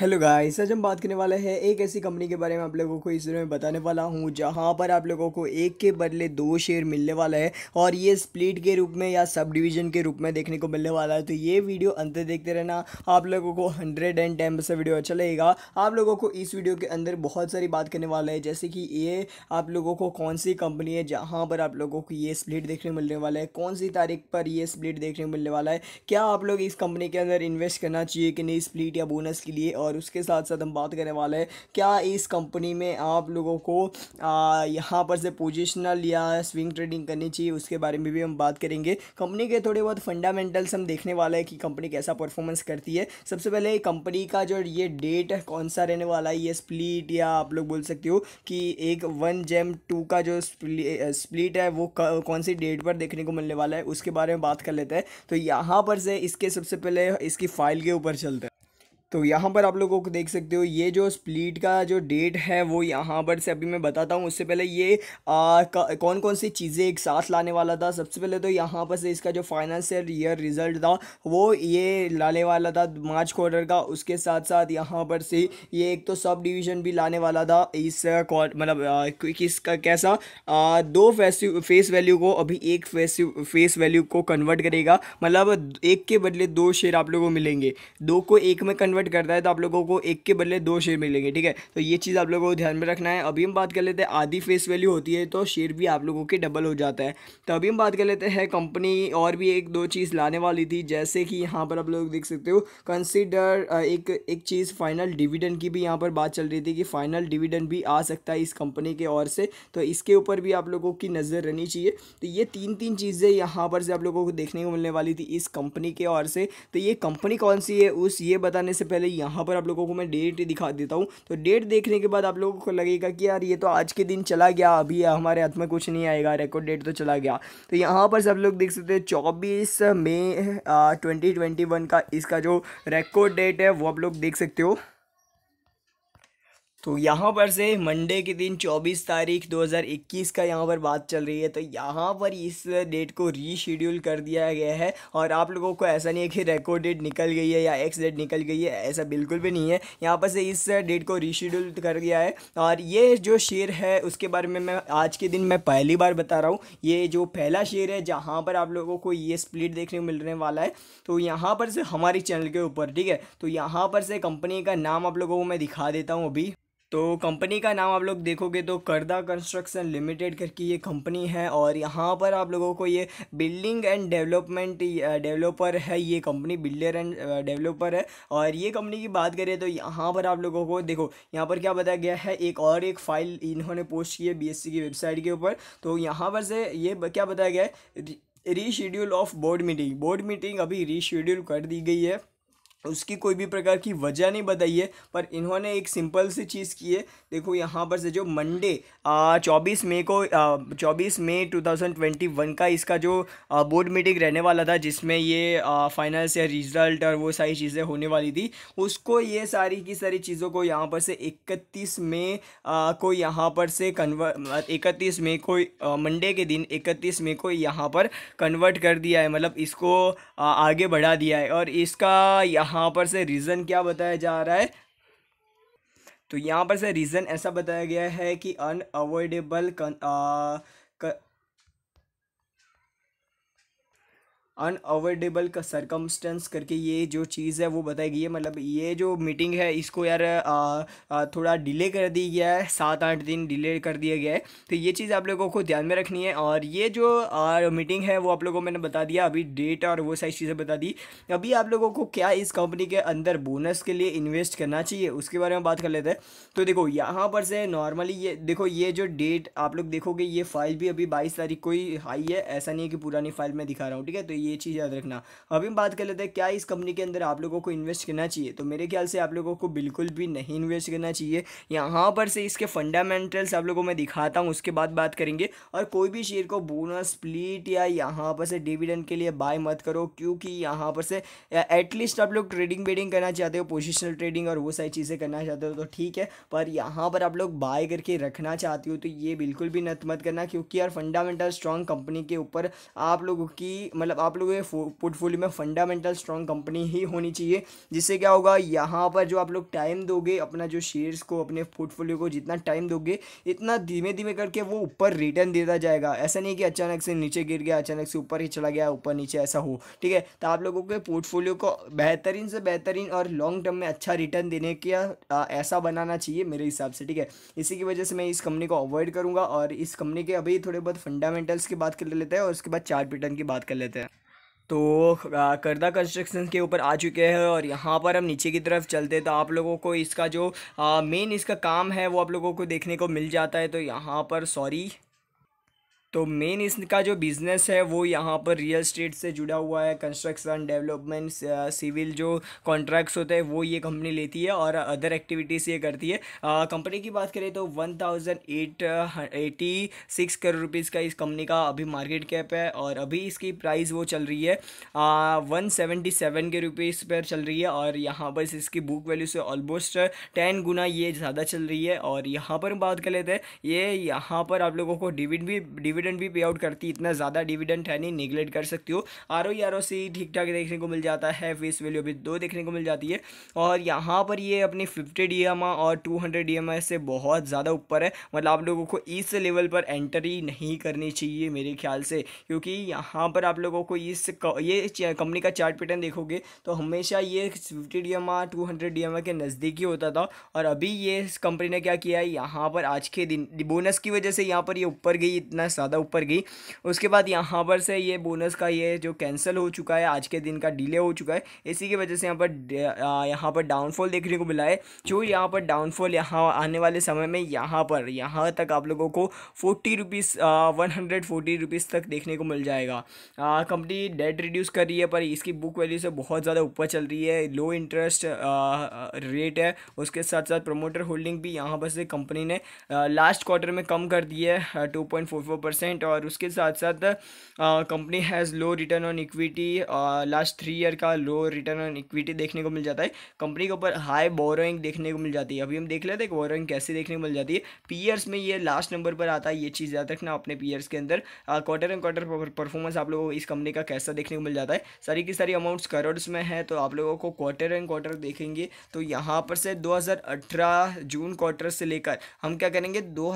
hello guys आज हम बात करने वाले हैं एक ऐसी कंपनी के बारे में आप लोगों को इस वीडियो में बताने वाला हूं जहां पर आप लोगों को एक के बदले दो शेयर मिलने वाला है और ये स्प्लिट के रूप में या सब डिवीजन के रूप में देखने को मिलने वाला है तो ये वीडियो अंत देखते रहना आप लोगों को hundred and ten percent video अच्छा लगेगा आप लोगों को इस वीडियो के अंदर बहुत सारी बात करने वाला है जैसे कि ये आप लोगों को कौन सी कंपनी है जहाँ पर आप लोगों को ये स्प्लिट देखने मिलने वाला है कौन सी तारीख पर ये स्प्लिट देखने मिलने वाला है क्या आप लोग इस कंपनी के अंदर इन्वेस्ट करना चाहिए कि नहीं स्प्लिट या बोनस के लिए और उसके साथ साथ हम बात करने वाले हैं क्या इस कंपनी में आप लोगों को यहाँ पर से पोजिशनल या स्विंग ट्रेडिंग करनी चाहिए उसके बारे में भी हम बात करेंगे कंपनी के थोड़े बहुत फंडामेंटल्स हम देखने वाले हैं कि कंपनी कैसा परफॉर्मेंस करती है सबसे पहले कंपनी का जो ये डेट कौन सा रहने वाला है ये स्प्लिट या आप लोग बोल सकते हो कि एक वन जेम टू का जो स्प्लिट है वो कौन सी डेट पर देखने को मिलने वाला है उसके बारे में बात कर लेते हैं तो यहाँ पर से इसके सबसे पहले इसकी फाइल के ऊपर चलते हैं तो यहाँ पर आप लोगों को देख सकते हो ये जो स्प्लीट का जो डेट है वो यहाँ पर से अभी मैं बताता हूँ उससे पहले ये आ, कौन कौन सी चीज़ें एक साथ लाने वाला था सबसे पहले तो यहाँ पर से इसका जो फाइनेंशियल ईयर रिजल्ट था वो ये लाने वाला था मार्च क्वार्टर का उसके साथ साथ यहाँ पर से ये एक तो सब डिवीज़न भी लाने वाला था इस मतलब इसका कैसा आ, दो फेसिव फेस वैल्यू को अभी एक फेसिव फेस वैल्यू को कन्वर्ट करेगा मतलब एक के बदले दो शेयर आप लोगों को मिलेंगे दो को एक में कन्वर्ट कन्वर्ट करता है तो आप लोगों को एक के बदले दो शेयर मिलेंगे ठीक है तो ये चीज़ आप लोगों को ध्यान में रखना है अभी हम बात कर लेते हैं आधी फेस वैल्यू होती है तो शेयर भी आप लोगों के डबल हो जाता है तो अभी हम बात कर लेते हैं कंपनी और भी एक दो चीज़ लाने वाली थी जैसे कि यहाँ पर आप लोग देख सकते हो कंसिडर एक एक चीज़ फाइनल डिविडेंड की भी यहाँ पर बात चल रही थी कि फाइनल डिविडेंड भी आ सकता है इस कंपनी के और से तो इसके ऊपर भी आप लोगों की नज़र रहनी चाहिए तो ये तीन तीन चीज़ें यहाँ पर से आप लोगों को देखने को मिलने वाली थी इस कंपनी के और से तो ये कंपनी कौन सी है उस ये बताने से पहले यहाँ पर आप लोगों को मैं डेट दिखा देता हूँ तो डेट देखने के बाद आप लोगों को लगेगा कि यार ये तो आज के दिन चला गया अभी हमारे हाथ में कुछ नहीं आएगा रिकॉर्ड डेट तो चला गया तो यहाँ पर सब लोग देख सकते हैं चौबीस मई ट्वेंटी ट्वेंटी वन का इसका जो रिकॉर्ड डेट है वो आप लोग देख सकते हो तो यहाँ पर से मंडे के दिन 24 तारीख 2021 का यहाँ पर बात चल रही है तो यहाँ पर इस डेट को रीशेड्यूल कर दिया गया है और आप लोगों को ऐसा नहीं है कि रिकॉर्ड डेट निकल गई है या एक्स डेट निकल गई है ऐसा बिल्कुल भी नहीं है यहाँ पर से इस डेट को रीशेड्यूल कर दिया है और ये जो शेयर है उसके बारे में मैं आज के दिन मैं पहली बार बता रहा हूँ ये जो पहला शेयर है जहाँ पर आप लोगों को ये स्प्लिट देखने को मिलने वाला है तो यहाँ पर से हमारे चैनल के ऊपर ठीक है तो यहाँ पर से कंपनी का नाम आप लोगों को मैं दिखा देता हूँ अभी तो कंपनी का नाम आप लोग देखोगे तो करदा कंस्ट्रक्शन लिमिटेड करके ये कंपनी है और यहाँ पर आप लोगों को ये बिल्डिंग एंड डेवलपमेंट डेवलपर है ये कंपनी बिल्डर एंड डेवलपर है और ये कंपनी की बात करें तो यहाँ पर आप लोगों को देखो यहाँ पर क्या बताया गया है एक और एक फाइल इन्होंने पोस्ट की है बी e की वेबसाइट के ऊपर तो यहाँ पर से ये क्या बताया गया है reschedule of board meeting board meeting अभी रीशेड्यूल कर दी गई है उसकी कोई भी प्रकार की वजह नहीं बताई है पर इन्होंने एक सिंपल सी चीज़ की है देखो यहाँ पर से जो मंडे चौबीस मई को चौबीस मई 2021 का इसका जो बोर्ड मीटिंग रहने वाला था जिसमें ये फाइनल्स या रिजल्ट और वो सारी चीज़ें होने वाली थी उसको ये सारी की सारी चीज़ों को यहाँ पर से इकतीस मई को यहाँ पर से कन्वर्ट इकतीस मई को मंडे के दिन इकतीस मई को यहाँ पर कन्वर्ट कर दिया है मतलब इसको आ, आगे बढ़ा दिया है और इसका यहाँ यहाँ पर से रीज़न क्या बताया जा रहा है तो यहाँ पर से रीज़न ऐसा बताया गया है कि अनअवॉइडेबल अनअवॉइडेबल का सरकमस्टेंस करके ये जो चीज़ है वो बताई गई है मतलब ये जो मीटिंग है इसको यार आ, आ, थोड़ा डिले कर दी गया है सात आठ दिन डिले कर दिया गया है तो ये चीज़ आप लोगों को ध्यान में रखनी है और ये जो आ, मीटिंग है वो आप लोगों को मैंने बता दिया अभी डेट और वो सारी चीज़ें बता दी अभी आप लोगों को क्या इस कंपनी के अंदर बोनस के लिए इन्वेस्ट करना चाहिए उसके बारे में बात कर लेते हैं तो देखो यहाँ पर से नॉर्मली ये देखो ये जो डेट आप लोग देखोगे ये फाइल भी अभी बाईस तारीख को ही हाई है ऐसा नहीं है कि पुरानी फाइल में दिखा रहा हूँ ठीक है तो ये चीज़ याद रखना अभी हम बात कर लेते हैं क्या इस कंपनी के अंदर आप लोगों को इन्वेस्ट करना चाहिए तो मेरे ख्याल से आप लोगों को बिल्कुल भी नहीं इन्वेस्ट करना चाहिए यहाँ पर से इसके फंडामेंटल्स आप लोगों को मैं दिखाता हूँ उसके बाद बात करेंगे और कोई भी शेयर को बोनस प्लीट या यहाँ पर से डिविडेंड के लिए बाय मत करो क्योंकि यहाँ पर से एटलीस्ट आप लोग ट्रेडिंग वेडिंग करना चाहते हो पोजिशनल ट्रेडिंग और वो सारी चीज़ें करना चाहते हो तो ठीक है पर यहाँ पर आप लोग बाय करके रखना चाहती हो तो ये बिल्कुल भी नत मत करना क्योंकि यार फंडामेंटल स्ट्रॉन्ग कंपनी के ऊपर आप लोगों की मतलब आप आप लोगों के पोर्टफोलियो में फंडामेंटल स्ट्रॉन्ग कंपनी ही होनी चाहिए जिससे क्या होगा यहाँ पर जो आप लोग टाइम दोगे अपना जो शेयर्स को अपने पोर्टफोलियो को जितना टाइम दोगे इतना धीमे धीमे करके वो ऊपर रिटर्न देता जाएगा ऐसा नहीं कि अचानक से नीचे गिर गया अचानक से ऊपर ही चला गया ऊपर नीचे ऐसा हो ठीक है तो आप लोगों के पोर्टफोलियो को बेहतरीन से बेहतरीन और लॉन्ग टर्म में अच्छा रिटर्न देने का ऐसा बनाना चाहिए मेरे हिसाब से ठीक है इसी की वजह से मैं इस कंपनी को अवॉइड करूँगा और इस कंपनी के अभी थोड़े बहुत फंडामेंटल्स की बात कर लेते हैं और उसके बाद चार्ट रिटर्न की बात कर लेते हैं तो करदा कंस्ट्रक्शन के ऊपर आ चुके हैं और यहाँ पर हम नीचे की तरफ चलते तो आप लोगों को इसका जो मेन इसका काम है वो आप लोगों को देखने को मिल जाता है तो यहाँ पर सॉरी तो मेन इसका जो बिज़नेस है वो यहाँ पर रियल स्टेट से जुड़ा हुआ है कंस्ट्रक्शन डेवलपमेंट सिविल जो कॉन्ट्रैक्ट्स होते हैं वो ये कंपनी लेती है और अदर एक्टिविटीज़ ये करती है कंपनी की बात करें तो one thousand eight eighty six crore rupees का इस कंपनी का अभी मार्केट कैप है और अभी इसकी प्राइस वो चल रही है वन सेवेंटी सेवन के रुपीज़ पर चल रही है और यहाँ पर इसकी बुक वैल्यू से ऑलमोस्ट टेन गुना ये ज़्यादा चल रही है और यहाँ पर बात कर लेते हैं ये यहाँ पर आप लोगों को डिविड भी डिविड डिविडेंड भी पे आउट करती इतना ज़्यादा डिविडेंड है नहीं निगलेक्ट कर सकती हो R O R e, O C ठीक ठाक देखने को मिल जाता है फेस वैल्यू भी दो देखने को मिल जाती है और यहाँ पर ये अपनी फिफ्टी डी एम और टू हंड्रेड डी एम से बहुत ज़्यादा ऊपर है मतलब आप लोगों को इस लेवल पर एंट्री नहीं करनी चाहिए मेरे ख्याल से क्योंकि यहाँ पर आप लोगों को इस ये कंपनी का चार्ट पैटर्न देखोगे तो हमेशा ये fifty D M two hundred D M के नज़दीक ही होता था और अभी ये कंपनी ने क्या किया है यहाँ पर आज के दिन बोनस की वजह से यहाँ पर ये ऊपर गई इतना ज़्यादा ज़्यादा ऊपर गई उसके बाद यहाँ पर से ये बोनस का ये जो कैंसिल हो चुका है आज के दिन का डिले हो चुका है इसी की वजह से यहाँ पर यहाँ पर डाउनफॉल देखने को मिला है जो यहाँ पर डाउनफॉल यहाँ आने वाले समय में यहाँ पर यहाँ तक आप लोगों को forty rupees one hundred forty rupees तक देखने को मिल जाएगा कंपनी डेट रिड्यूस कर रही है पर इसकी बुक वैल्यू से बहुत ज़्यादा ऊपर चल रही है लो इंटरेस्ट रेट है उसके साथ साथ प्रमोटर होल्डिंग भी यहाँ पर से कंपनी ने लास्ट क्वार्टर में कम कर दी है two point four four percent और उसके साथ साथ company has low return on equity last three year का लो रिटर्न ऑन इक्विटी देखने को मिल जाता है कंपनी के ऊपर हाई बोरोइंग देखने को मिल जाती है अभी हम देख लेते हैं बोरोइंग कैसे देखने को मिल जाती है पीयर्स में ये लास्ट नंबर पर आता है ये चीज़ याद रखना अपने पीयर्स के अंदर क्वार्टर एंड क्वार्टर परफॉर्मेंस आप लोगों को इस कंपनी का कैसा देखने को मिल जाता है सारी की सारी अमाउंट्स करोड्स में है तो आप लोगों को क्वार्टर एंड क्वार्टर देखेंगे तो यहाँ पर से दो जून क्वार्टर से लेकर हम क्या करेंगे दो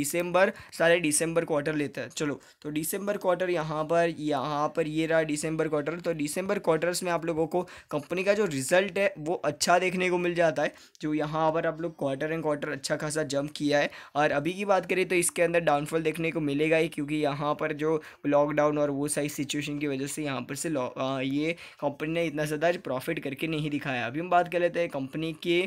दिसंबर सारे दिसंबर क्वार्टर लेता है चलो तो डिसम्बर क्वार्टर यहाँ पर यहाँ पर ये रहा डिसम्बर क्वार्टर तो डिसम्बर क्वार्टर्स में आप लोगों को कंपनी का जो रिजल्ट है वो अच्छा देखने को मिल जाता है जो यहाँ पर आप लोग क्वार्टर एंड क्वार्टर अच्छा खासा जंप किया है और अभी की बात करें तो इसके अंदर डाउनफॉल देखने को मिलेगा ही क्योंकि यहाँ पर जो लॉकडाउन और वो सारी सिचुएशन की वजह से यहाँ पर से आ, ये कंपनी ने इतना ज़्यादा प्रॉफिट करके नहीं दिखाया अभी हम बात कर लेते हैं कंपनी के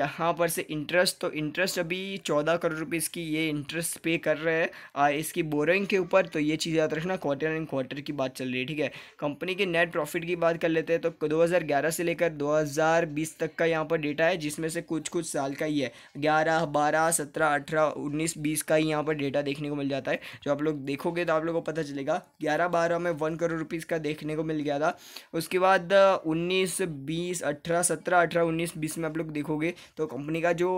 यहाँ पर से इंटरेस्ट तो इंटरेस्ट अभी चौदह करोड़ रुपये इसकी ये इंटरेस्ट पे कर रहे हैं इसकी बोरिंग के ऊपर तो ये चीज़ याद रखना क्वार्टर एंड क्वार्टर की बात चल रही है ठीक है कंपनी के नेट प्रॉफिट की बात कर लेते हैं तो 2011 से लेकर 2020 तक का यहाँ पर डेटा है जिसमें से कुछ कुछ साल का ही है ग्यारह बारह सत्रह अठारह उन्नीस बीस का ही यहाँ पर डेटा देखने को मिल जाता है जो आप लोग देखोगे तो आप लोग को पता चलेगा ग्यारह बारह में वन करोड़ रुपीज़ का देखने को मिल गया था उसके बाद उन्नीस बीस अठारह सत्रह अठारह उन्नीस बीस में आप लोग देखोगे तो कंपनी का जो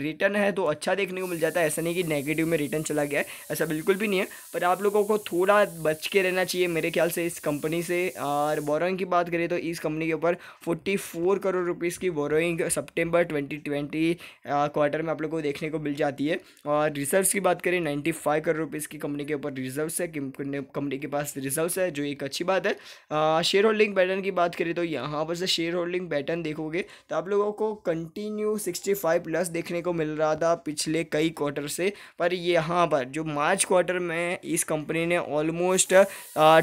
रिटर्न है तो अच्छा देखने को मिल जाता है ऐसा नहीं कि नेगेटिव में रिटर्न चला गया है ऐसा बिल्कुल भी नहीं है पर आप लोगों को थोड़ा बच के रहना चाहिए मेरे ख्याल से इस कंपनी से और बोरोइंग की बात करें तो इस कंपनी के ऊपर फोर्टी फोर करोड़ रुपीज़ की बोरोइंग सितंबर 2020 क्वार्टर में आप लोगों को देखने को मिल जाती है और रिजर्व्स की बात करें 95 करोड़ रुपीज़ की कंपनी के ऊपर रिजर्व है कंपनी के पास रिजर्व है जो एक अच्छी बात है शेयर होल्डिंग पैटर्न की बात करें तो यहाँ पर से शेयर होल्डिंग पैटर्न देखोगे तो आप लोगों को कंटिन्यू सिक्सटी प्लस देखने को मिल रहा था पिछले कई क्वार्टर से पर यहाँ पर जो मार्च क्वार्टर में इस कंपनी ने ऑलमोस्ट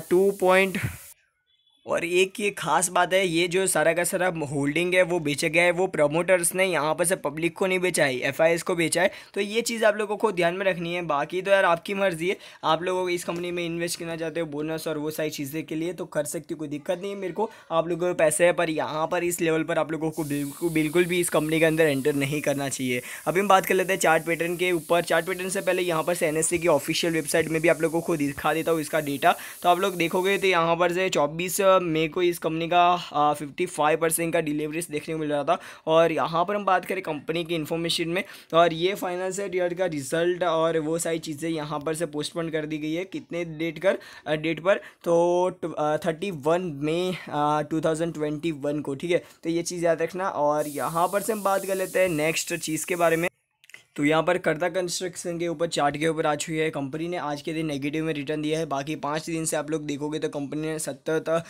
टू पॉइंट और एक ये खास बात है ये जो सारा का सारा होल्डिंग है वो बेचा गया है वो प्रमोटर्स ने यहाँ पर से पब्लिक को नहीं बेचा है एफ को बेचा है तो ये चीज़ आप लोगों को ध्यान में रखनी है बाकी तो यार आपकी मर्ज़ी है आप लोगों को इस कंपनी में इन्वेस्ट करना चाहते हो बोनस और वो सारी चीज़ें के लिए तो कर सकती हो कोई दिक्कत नहीं है मेरे को आप लोगों के पैसे है पर यहाँ पर इस लेवल पर आप लोगों को बिल्कुल बिल्कुल भी इस कंपनी के अंदर एंटर नहीं करना चाहिए अभी हम बात कर लेते हैं चार्ट पैटर्न के ऊपर चार्ट पैटर्न से पहले यहाँ पर से एन e की ऑफिशियल वेबसाइट में भी आप लोगों को दिखा देता हूँ इसका डेटा तो आप लोग देखोगे तो यहाँ पर से चौबीस मे को इस कंपनी का फिफ्टी फाइव परसेंट का डिलीवरीज देखने को मिल रहा था और यहाँ पर हम बात करें कंपनी की इन्फॉर्मेशन में और ये फाइनेंशियल ईयर का रिजल्ट और वो सारी चीज़ें यहाँ पर से पोस्टपोन कर दी गई है कितने डेट कर डेट पर तो thirty one May two thousand twenty one को ठीक है तो ये चीज़ याद रखना और यहाँ पर से हम बात कर लेते हैं नेक्स्ट चीज़ के बारे में तो यहाँ पर कर्ता कंस्ट्रक्शन के ऊपर चार्ट के ऊपर आ चुकी है कंपनी ने आज के दिन नेगेटिव में रिटर्न दिया है बाकी पाँच दिन से आप लोग देखोगे तो कंपनी ने सत्तर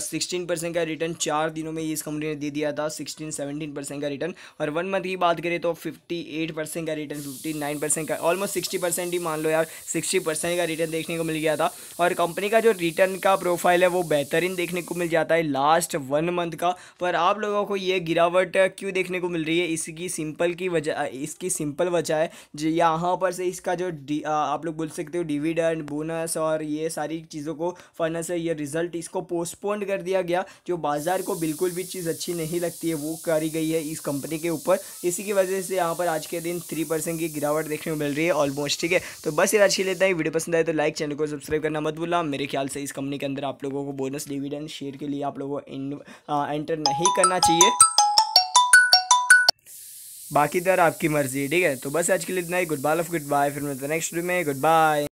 सिक्सटीन परसेंट का रिटर्न चार दिनों में इस कंपनी ने दे दिया था सिक्सटीन सेवनटीन परसेंट का रिटर्न और वन मंथ की बात करें तो फिफ्टी एट परसेंट का रिटर्न फिफ्टी नाइन परसेंट का ऑलमोस्ट सिक्सटी परसेंट ही मान लो यार सिक्सटी परसेंट का रिटर्न देखने को मिल गया था और कंपनी का जो रिटर्न का प्रोफाइल है वो बेहतरीन देखने को मिल जाता है लास्ट वन मंथ का पर आप लोगों को ये गिरावट क्यों देखने को मिल रही है इसकी सिंपल की वजह इसकी सिंपल बचा है यहाँ पर से इसका जो आ, आप लोग बोल सकते हो डिविडेंड बोनस और ये सारी चीज़ों को फर्नस है ये रिजल्ट इसको पोस्टपोन कर दिया गया जो बाज़ार को बिल्कुल भी चीज़ अच्छी नहीं लगती है वो करी गई है इस कंपनी के ऊपर इसी की वजह से यहाँ पर आज के दिन थ्री परसेंट की गिरावट देखने को मिल रही है ऑलमोस्ट ठीक है तो बस ये अच्छी लेता है वीडियो पसंद आए तो लाइक चैनल को सब्सक्राइब करना मत भूलना मेरे ख्याल से इस कंपनी के अंदर आप लोगों को बोनस डिविडेंड शेयर के लिए आप लोगों को एंटर नहीं करना चाहिए बाकी दर तो आपकी मर्जी ठीक है तो बस आज के लिए इतना ही good bye of good bye फिर मिलते नेक्स्ट वीडियो में गुड बाय